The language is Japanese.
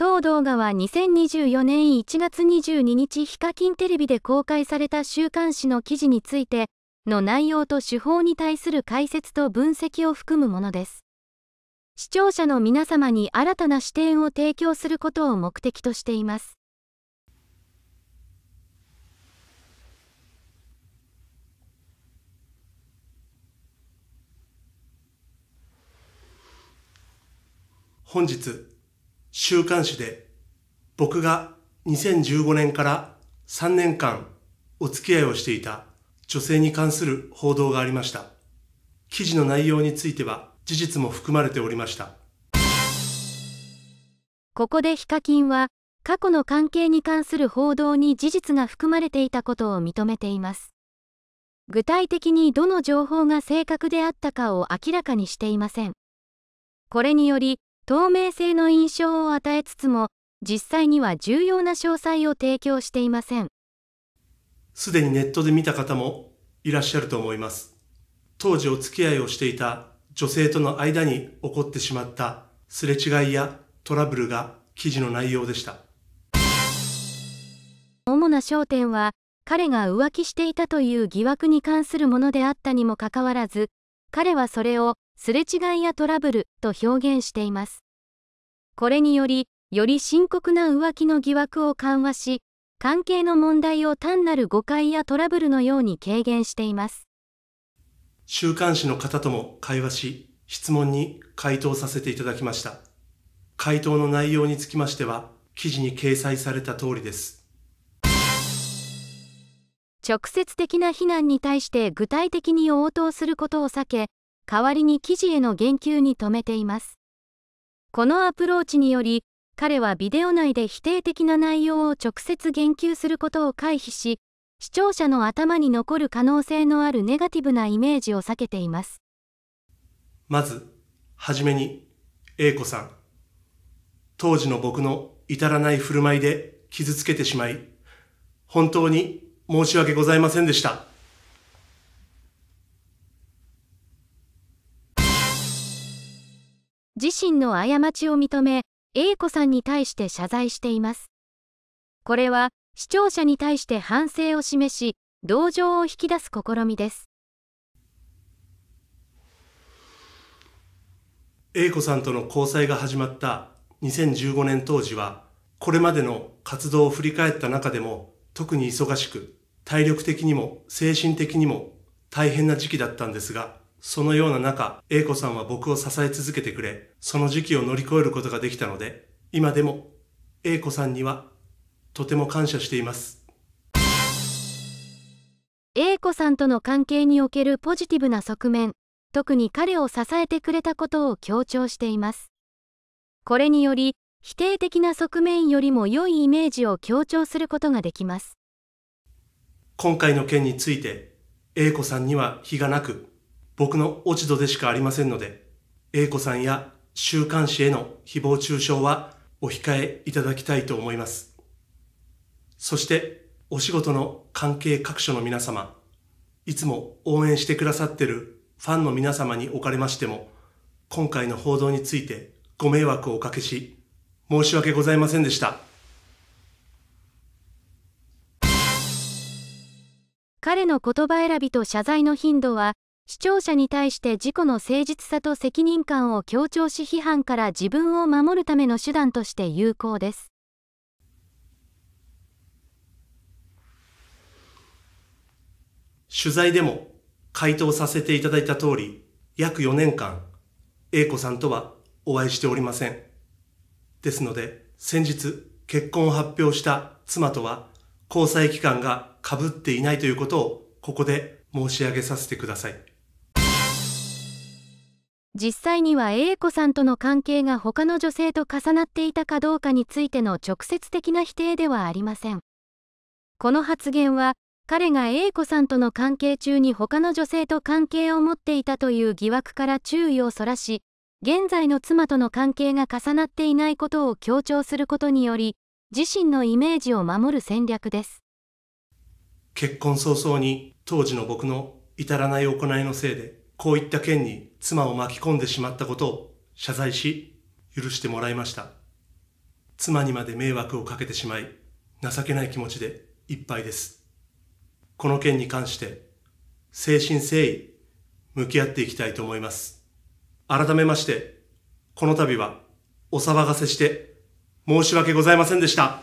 当動画は2024年1月22日ヒカキンテレビで公開された週刊誌の記事についての内容と手法に対する解説と分析を含むものです。視聴者の皆様に新たな視点を提供することを目的としています。本日週刊誌で僕が2015年から3年間お付き合いをしていた女性に関する報道がありました。記事の内容については事実も含まれておりました。ここでヒカキンは過去の関係に関する報道に事実が含まれていたことを認めています。具体的にどの情報が正確であったかを明らかにしていません。これにより、透明性の印象を与えつつも実際には重要な詳細を提供していませんすでにネットで見た方もいらっしゃると思います当時お付き合いをしていた女性との間に起こってしまったすれ違いやトラブルが記事の内容でした主な焦点は彼が浮気していたという疑惑に関するものであったにもかかわらず彼はそれをすれ違いやトラブルと表現しています。これにより、より深刻な浮気の疑惑を緩和し、関係の問題を単なる誤解やトラブルのように軽減しています。週刊誌の方とも会話し、質問に回答させていただきました。回答の内容につきましては、記事に掲載された通りです。直接的な非難に対して具体的に応答することを避け、代わりに記事への言及に止めています。このアプローチにより、彼はビデオ内で否定的な内容を直接言及することを回避し、視聴者の頭に残る可能性のあるネガティブなイメージを避けています。まず、はじめに、A 子さん。当時の僕の至らない振る舞いで傷つけてしまい、本当に申し訳ございませんでした。自身の過ちを認め、A 子さんに対して謝罪しています。これは、視聴者に対して反省を示し、同情を引き出す試みです。A 子さんとの交際が始まった2015年当時は、これまでの活動を振り返った中でも、特に忙しく、体力的にも精神的にも大変な時期だったんですが、そのような中、英子さんは僕を支え続けてくれ、その時期を乗り越えることができたので、今でも、英子さんには、とても感謝しています。英子さんとの関係におけるポジティブな側面、特に彼を支えてくれたことを強調しています。これにより、否定的な側面よりも良いイメージを強調することができます。今回の件について、英子さんには非がなく、僕の落ち度でしかありませんので、英子さんや週刊誌への誹謗中傷はお控えいただきたいと思います。そして、お仕事の関係各所の皆様、いつも応援してくださってるファンの皆様におかれましても、今回の報道についてご迷惑をおかけし、申し訳ございませんでした。彼の言葉選びと謝罪の頻度は視聴者に対して自己の誠実さと責任感を強調し批判から自分を守るための手段として有効です。取材でも回答させていただいた通り、約4年間、英子さんとはお会いしておりません。ですので、先日結婚を発表した妻とは交際期間が被っていないということをここで申し上げさせてください。実際には A 子さんとの関係が他の女性と重なっていたかどうかについての直接的な否定ではありません。この発言は彼が A 子さんとの関係中に他の女性と関係を持っていたという疑惑から注意をそらし現在の妻との関係が重なっていないことを強調することにより自身のイメージを守る戦略です結婚早々に当時の僕の至らない行いのせいでこういった件に妻を巻き込んでしまったことを謝罪し、許してもらいました。妻にまで迷惑をかけてしまい、情けない気持ちでいっぱいです。この件に関して、誠心誠意、向き合っていきたいと思います。改めまして、この度は、お騒がせして、申し訳ございませんでした。